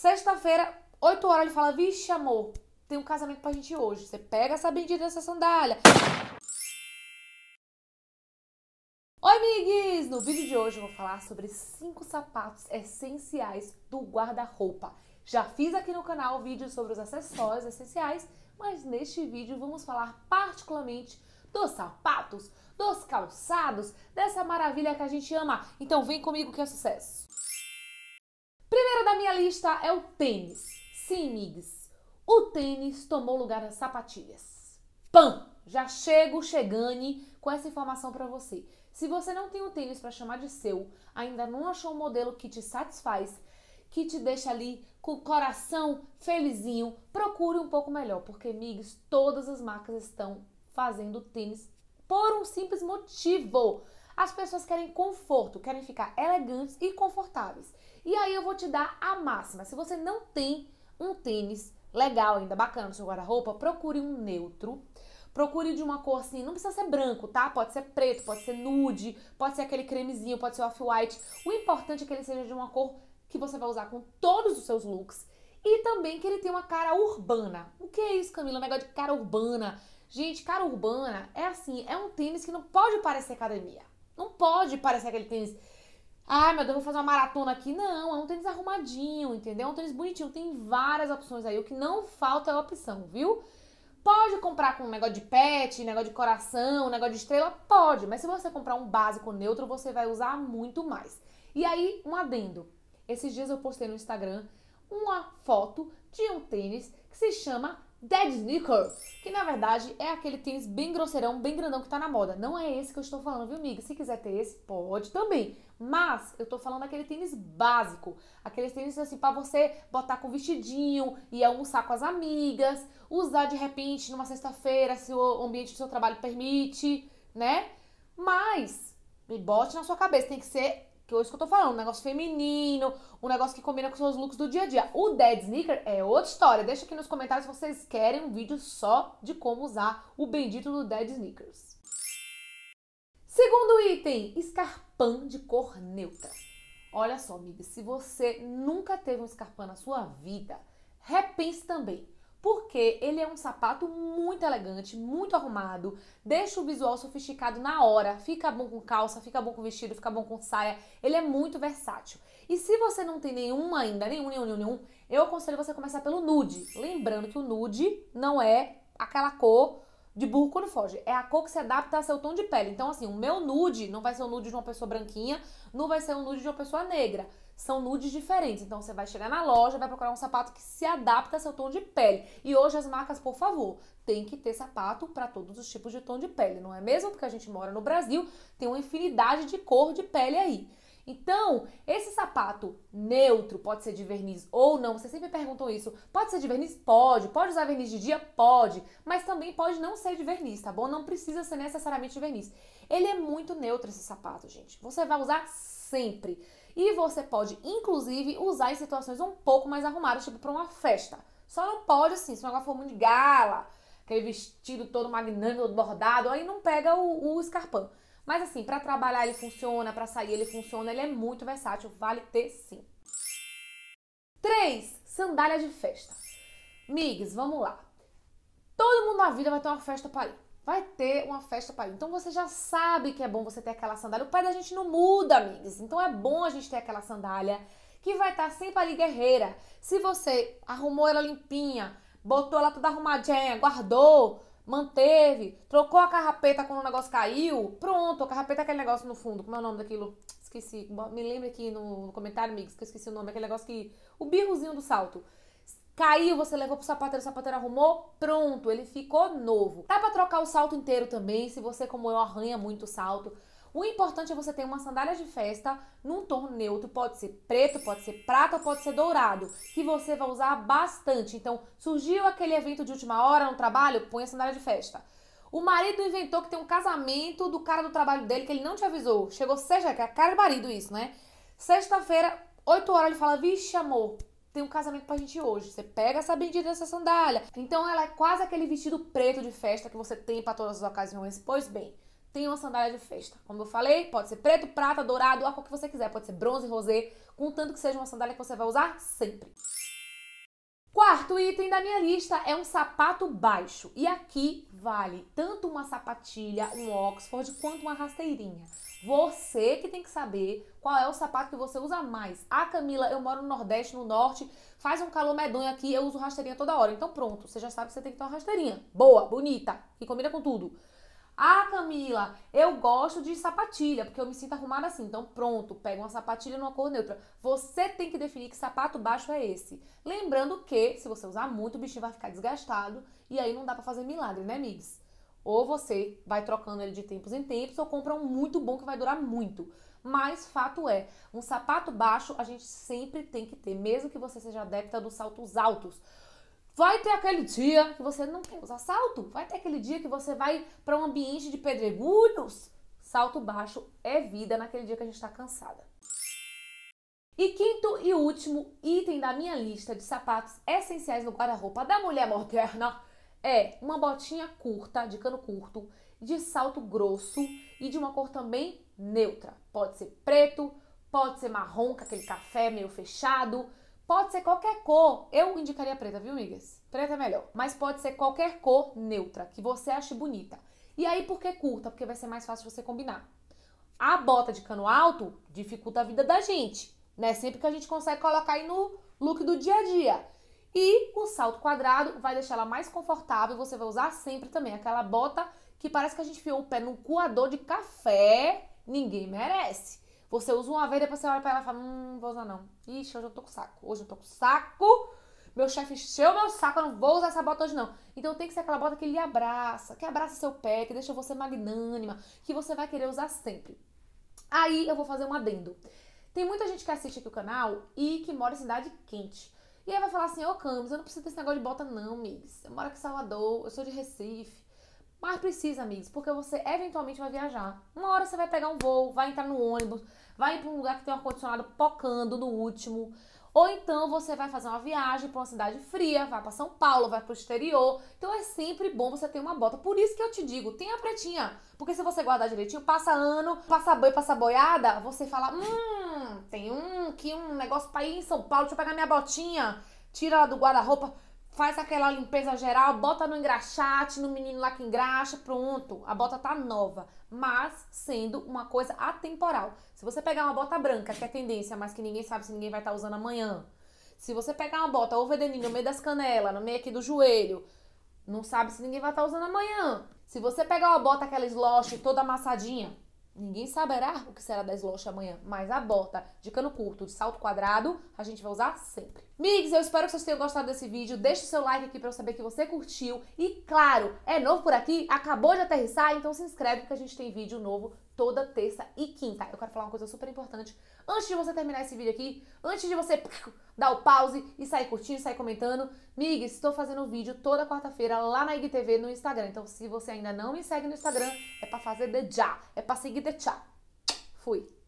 Sexta-feira, 8 horas, ele fala: Vixe, amor, tem um casamento pra gente hoje. Você pega essa bendita dessa sandália. Oi, amigos! No vídeo de hoje eu vou falar sobre 5 sapatos essenciais do guarda-roupa. Já fiz aqui no canal vídeo sobre os acessórios essenciais, mas neste vídeo vamos falar particularmente dos sapatos, dos calçados, dessa maravilha que a gente ama. Então vem comigo que é sucesso! Primeiro da minha lista é o tênis. Sim, migs. O tênis tomou lugar das sapatilhas. Pam! Já chego chegando com essa informação para você. Se você não tem um tênis para chamar de seu, ainda não achou um modelo que te satisfaz, que te deixa ali com o coração felizinho, procure um pouco melhor, porque migs, todas as marcas estão fazendo tênis por um simples motivo. As pessoas querem conforto, querem ficar elegantes e confortáveis. E aí eu vou te dar a máxima. Se você não tem um tênis legal ainda, bacana no seu guarda-roupa, procure um neutro. Procure de uma cor assim, não precisa ser branco, tá? Pode ser preto, pode ser nude, pode ser aquele cremezinho, pode ser off-white. O importante é que ele seja de uma cor que você vai usar com todos os seus looks e também que ele tenha uma cara urbana. O que é isso, Camila? Um negócio de cara urbana. Gente, cara urbana é assim, é um tênis que não pode parecer academia. Não pode parecer aquele tênis Ai, meu Deus, vou fazer uma maratona aqui. Não, é um tênis arrumadinho, entendeu? É um tênis bonitinho. Tem várias opções aí. O que não falta é a opção, viu? Pode comprar com um negócio de pet, negócio de coração, negócio de estrela? Pode. Mas se você comprar um básico neutro, você vai usar muito mais. E aí, um adendo. Esses dias eu postei no Instagram uma foto de um tênis que se chama Dead Sneaker, que na verdade é aquele tênis bem grosseirão, bem grandão que tá na moda. Não é esse que eu estou falando, viu, amiga? Se quiser ter esse, pode também. Mas eu tô falando daquele tênis básico, aqueles tênis assim para você botar com vestidinho e almoçar com as amigas, usar de repente numa sexta-feira, se o ambiente do seu trabalho permite, né? Mas me bote na sua cabeça, tem que ser que é isso que eu tô falando, um negócio feminino, um negócio que combina com seus looks do dia a dia. O dead sneaker é outra história. Deixa aqui nos comentários se vocês querem um vídeo só de como usar o bendito do dead sneakers. Segundo item, escarpão de cor neutra. Olha só, amiga, se você nunca teve um escarpão na sua vida, repense também porque ele é um sapato muito elegante, muito arrumado, deixa o visual sofisticado na hora, fica bom com calça, fica bom com vestido, fica bom com saia, ele é muito versátil. E se você não tem nenhum ainda, nenhum, nenhum, nenhum, eu aconselho você começar pelo nude. Lembrando que o nude não é aquela cor de burro quando foge. É a cor que se adapta ao seu tom de pele. Então, assim, o meu nude não vai ser o nude de uma pessoa branquinha, não vai ser o nude de uma pessoa negra. São nudes diferentes. Então, você vai chegar na loja, vai procurar um sapato que se adapta ao seu tom de pele. E hoje as marcas, por favor, tem que ter sapato para todos os tipos de tom de pele, não é mesmo? Porque a gente mora no Brasil, tem uma infinidade de cor de pele aí. Então, esse sapato neutro pode ser de verniz ou não, vocês sempre perguntam isso. Pode ser de verniz? Pode. Pode usar verniz de dia? Pode. Mas também pode não ser de verniz, tá bom? Não precisa ser necessariamente de verniz. Ele é muito neutro esse sapato, gente. Você vai usar sempre. E você pode, inclusive, usar em situações um pouco mais arrumadas, tipo para uma festa. Só não pode, assim, se o negócio for muito de gala, aquele vestido todo magnânimo, todo bordado, aí não pega o, o escarpão. Mas assim, para trabalhar ele funciona, para sair ele funciona, ele é muito versátil, vale ter sim. 3. Sandália de festa. Migs, vamos lá. Todo mundo na vida vai ter uma festa para ir. Vai ter uma festa para ir. Então você já sabe que é bom você ter aquela sandália. O pai da gente não muda, Migs. Então é bom a gente ter aquela sandália que vai estar tá sempre ali guerreira. Se você arrumou ela limpinha, botou ela toda arrumadinha, guardou, manteve, trocou a carrapeta quando o negócio caiu, pronto, a carrapeta é aquele negócio no fundo, como é o nome daquilo? Esqueci, me lembra aqui no, no comentário, amigos, que eu esqueci o nome, aquele negócio que, o birrozinho do salto. Caiu, você levou pro sapateiro, o sapateiro arrumou, pronto, ele ficou novo. Dá pra trocar o salto inteiro também, se você, como eu, arranha muito o salto. O importante é você ter uma sandália de festa num tom neutro, pode ser preto, pode ser prata, pode ser dourado, que você vai usar bastante. Então, surgiu aquele evento de última hora no trabalho, põe a sandália de festa. O marido inventou que tem um casamento do cara do trabalho dele que ele não te avisou. Chegou seja que é a cara do marido isso, né? Sexta-feira, 8 horas, ele fala: "Vixe, amor, tem um casamento pra gente hoje. Você pega essa bendita dessa sandália". Então ela é quase aquele vestido preto de festa que você tem para todas as ocasiões. Pois bem, tem uma sandália de festa. Como eu falei, pode ser preto, prata, dourado, a cor que você quiser. Pode ser bronze, rosé, contanto que seja uma sandália que você vai usar sempre. Quarto item da minha lista é um sapato baixo. E aqui vale tanto uma sapatilha, um Oxford, quanto uma rasteirinha. Você que tem que saber qual é o sapato que você usa mais. A Camila, eu moro no Nordeste, no Norte, faz um calor medonho aqui, eu uso rasteirinha toda hora. Então pronto, você já sabe que você tem que ter uma rasteirinha. Boa, bonita, que combina com tudo. Ah, Camila, eu gosto de sapatilha, porque eu me sinto arrumada assim. Então, pronto, pega uma sapatilha numa cor neutra. Você tem que definir que sapato baixo é esse. Lembrando que, se você usar muito, o bichinho vai ficar desgastado e aí não dá para fazer milagre, né, migs? Ou você vai trocando ele de tempos em tempos, ou compra um muito bom que vai durar muito. Mas fato é, um sapato baixo a gente sempre tem que ter, mesmo que você seja adepta dos saltos altos. Vai ter aquele dia que você não quer usar salto. Vai ter aquele dia que você vai para um ambiente de pedregulhos. Salto baixo é vida naquele dia que a gente está cansada. E quinto e último item da minha lista de sapatos essenciais no guarda-roupa da mulher moderna é uma botinha curta, de cano curto, de salto grosso e de uma cor também neutra. Pode ser preto, pode ser marrom, com aquele café meio fechado, Pode ser qualquer cor. Eu indicaria preta, viu, migas? Preta é melhor. Mas pode ser qualquer cor neutra que você ache bonita. E aí, por que curta? Porque vai ser mais fácil você combinar. A bota de cano alto dificulta a vida da gente, né? Sempre que a gente consegue colocar aí no look do dia a dia. E o salto quadrado vai deixar ela mais confortável. Você vai usar sempre também aquela bota que parece que a gente enfiou o pé num coador de café. Ninguém merece. Você usa uma vez, depois você olha pra ela e fala, hum, não vou usar não. Ixi, hoje eu tô com saco. Hoje eu tô com saco. Meu chefe encheu meu saco, eu não vou usar essa bota hoje não. Então tem que ser aquela bota que lhe abraça, que abraça seu pé, que deixa você magnânima, que você vai querer usar sempre. Aí eu vou fazer um adendo. Tem muita gente que assiste aqui o canal e que mora em cidade quente. E aí vai falar assim, ô oh, Camus, eu não preciso desse negócio de bota não, Migs. Eu moro aqui em Salvador, eu sou de Recife. Mas precisa, amigos, porque você eventualmente vai viajar. Uma hora você vai pegar um voo, vai entrar no ônibus, vai ir para um lugar que tem um ar-condicionado pocando no último. Ou então você vai fazer uma viagem para uma cidade fria, vai para São Paulo, vai para o exterior. Então é sempre bom você ter uma bota. Por isso que eu te digo, tenha pretinha. Porque se você guardar direitinho, passa ano, passa boi, passa boiada, você fala, hum, tem um que um negócio para ir em São Paulo, deixa eu pegar minha botinha. Tira ela do guarda-roupa faz aquela limpeza geral, bota no engraxate, no menino lá que engraxa, pronto, a bota tá nova, mas sendo uma coisa atemporal. Se você pegar uma bota branca, que é tendência, mas que ninguém sabe se ninguém vai estar tá usando amanhã. Se você pegar uma bota overdenina no meio das canelas, no meio aqui do joelho, não sabe se ninguém vai estar tá usando amanhã. Se você pegar uma bota aquela slosh toda amassadinha, Ninguém saberá o que será das lojas amanhã, mas a bota de cano curto, de salto quadrado, a gente vai usar sempre. Migs, eu espero que vocês tenham gostado desse vídeo. Deixe o seu like aqui para eu saber que você curtiu. E claro, é novo por aqui, acabou de aterrissar, então se inscreve que a gente tem vídeo novo toda terça e quinta. Eu quero falar uma coisa super importante. Antes de você terminar esse vídeo aqui, antes de você dar o pause e sair curtindo, sair comentando, mig, estou fazendo vídeo toda quarta-feira lá na IGTV no Instagram. Então, se você ainda não me segue no Instagram, é para fazer de já, é para seguir de já. Fui.